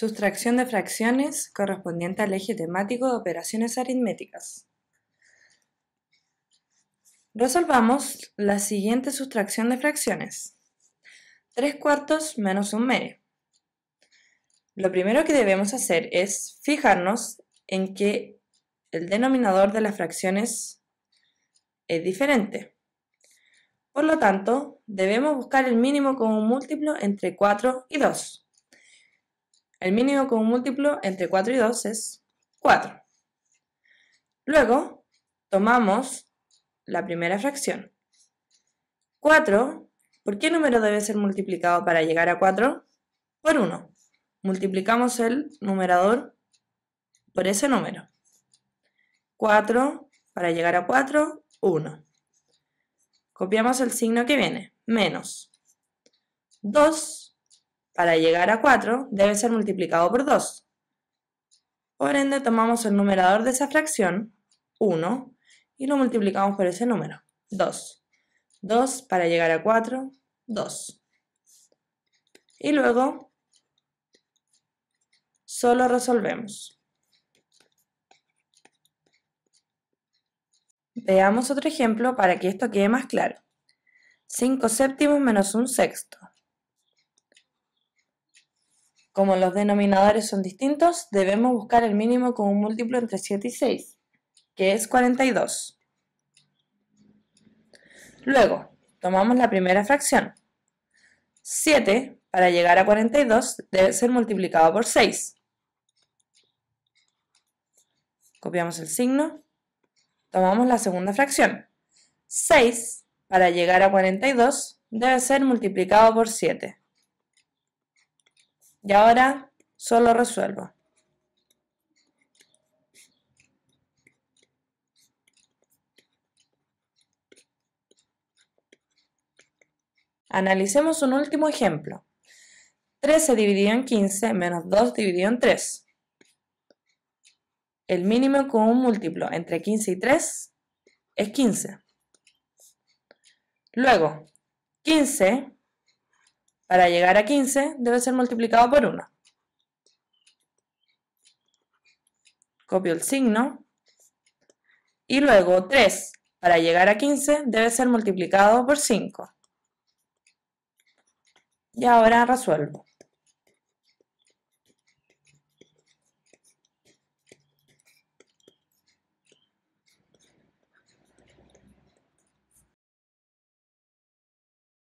Sustracción de fracciones correspondiente al eje temático de operaciones aritméticas. Resolvamos la siguiente sustracción de fracciones. 3 cuartos menos un medio. Lo primero que debemos hacer es fijarnos en que el denominador de las fracciones es diferente. Por lo tanto, debemos buscar el mínimo común múltiplo entre 4 y 2. El mínimo común múltiplo entre 4 y 2 es 4. Luego, tomamos la primera fracción. 4, ¿por qué número debe ser multiplicado para llegar a 4? Por 1. Multiplicamos el numerador por ese número. 4 para llegar a 4, 1. Copiamos el signo que viene, menos. 2 para llegar a 4 debe ser multiplicado por 2. Por ende, tomamos el numerador de esa fracción, 1, y lo multiplicamos por ese número, 2. 2 para llegar a 4, 2. Y luego, solo resolvemos. Veamos otro ejemplo para que esto quede más claro. 5 séptimos menos un sexto. Como los denominadores son distintos, debemos buscar el mínimo con un múltiplo entre 7 y 6, que es 42. Luego, tomamos la primera fracción. 7, para llegar a 42, debe ser multiplicado por 6. Copiamos el signo. Tomamos la segunda fracción. 6, para llegar a 42, debe ser multiplicado por 7. Y ahora solo resuelvo. Analicemos un último ejemplo. 13 dividido en 15 menos 2 dividido en 3. El mínimo con un múltiplo entre 15 y 3 es 15. Luego, 15 para llegar a 15 debe ser multiplicado por 1. Copio el signo. Y luego 3 para llegar a 15 debe ser multiplicado por 5. Y ahora resuelvo.